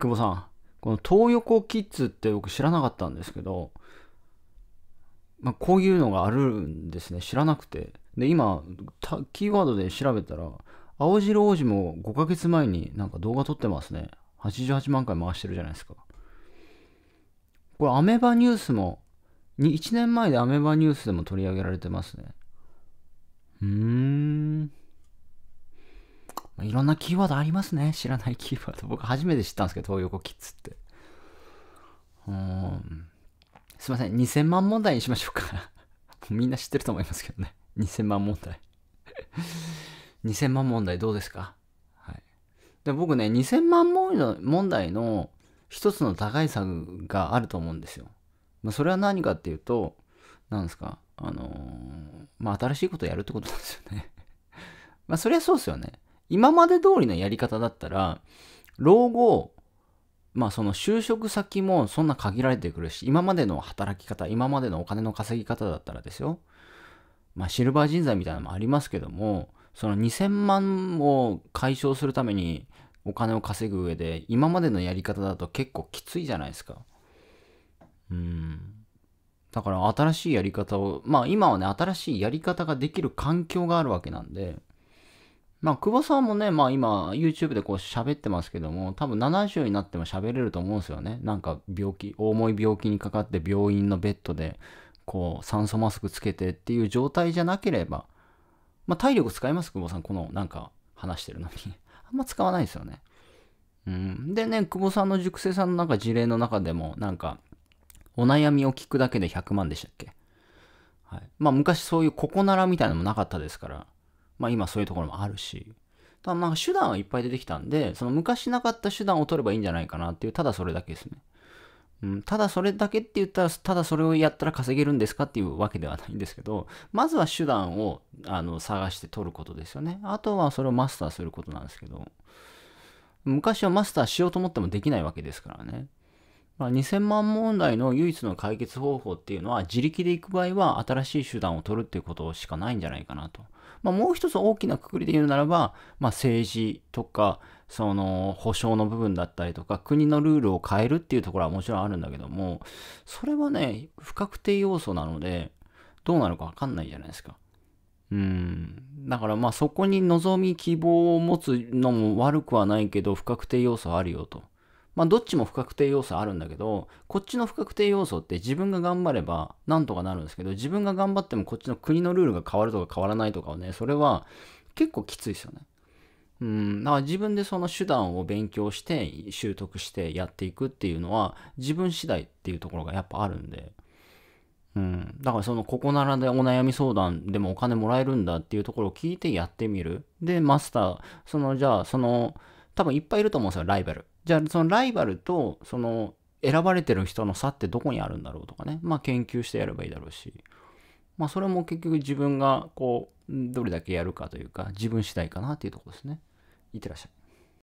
久保さん、この東横キッズって僕知らなかったんですけど、まあ、こういうのがあるんですね。知らなくて。で、今、キーワードで調べたら、青白王子も5ヶ月前になんか動画撮ってますね。88万回回してるじゃないですか。これ、アメバニュースも、1年前でアメバニュースでも取り上げられてますね。うーん。いろんなキーワードありますね。知らないキーワード。僕初めて知ったんですけど、東横キッズって。うん。すいません。2000万問題にしましょうか。みんな知ってると思いますけどね。2000万問題。2000万問題どうですかはい。で、僕ね、2000万問題の一つの打開策があると思うんですよ。まあ、それは何かっていうと、何ですかあのー、まあ、新しいことやるってことなんですよね。まあ、そりゃそうですよね。今まで通りのやり方だったら、老後、まあその就職先もそんな限られてくるし、今までの働き方、今までのお金の稼ぎ方だったらですよ、まあシルバー人材みたいなのもありますけども、その2000万を解消するためにお金を稼ぐ上で、今までのやり方だと結構きついじゃないですか。うん。だから新しいやり方を、まあ今はね、新しいやり方ができる環境があるわけなんで、まあ、久保さんもね、まあ今、YouTube でこう喋ってますけども、多分70になっても喋れると思うんですよね。なんか病気、重い病気にかかって病院のベッドで、こう、酸素マスクつけてっていう状態じゃなければ、まあ体力使います、久保さん。この、なんか、話してるのに。あんま使わないですよね。うん。でね、久保さんの熟成さんのなんか事例の中でも、なんか、お悩みを聞くだけで100万でしたっけはい。まあ昔そういうここならみたいなのもなかったですから、まあ今そういうところもあるし、ただまあ手段はいっぱい出てきたんで、その昔なかった手段を取ればいいんじゃないかなっていう、ただそれだけですね。うん、ただそれだけって言ったら、ただそれをやったら稼げるんですかっていうわけではないんですけど、まずは手段をあの探して取ることですよね。あとはそれをマスターすることなんですけど、昔はマスターしようと思ってもできないわけですからね。まあ、2000万問題の唯一の解決方法っていうのは自力で行く場合は新しい手段を取るっていうことしかないんじゃないかなと。まあ、もう一つ大きなくくりで言うならば、まあ、政治とかその保障の部分だったりとか国のルールを変えるっていうところはもちろんあるんだけどもそれはね不確定要素なのでどうなるか分かんないじゃないですか。うん。だからまあそこに望み希望を持つのも悪くはないけど不確定要素あるよと。まあ、どっちも不確定要素あるんだけど、こっちの不確定要素って自分が頑張ればなんとかなるんですけど、自分が頑張ってもこっちの国のルールが変わるとか変わらないとかはね、それは結構きついですよね。うん、だから自分でその手段を勉強して習得してやっていくっていうのは自分次第っていうところがやっぱあるんで、うん、だからそのここならでお悩み相談でもお金もらえるんだっていうところを聞いてやってみるでマスターそのじゃあその多分いっぱいいると思うんですよライバルじゃあそのライバルとその選ばれてる人の差ってどこにあるんだろうとかね、まあ、研究してやればいいだろうし、まあ、それも結局自分がこうどれだけやるかというか自分次第かなっていうとこですね。いってらっしゃい。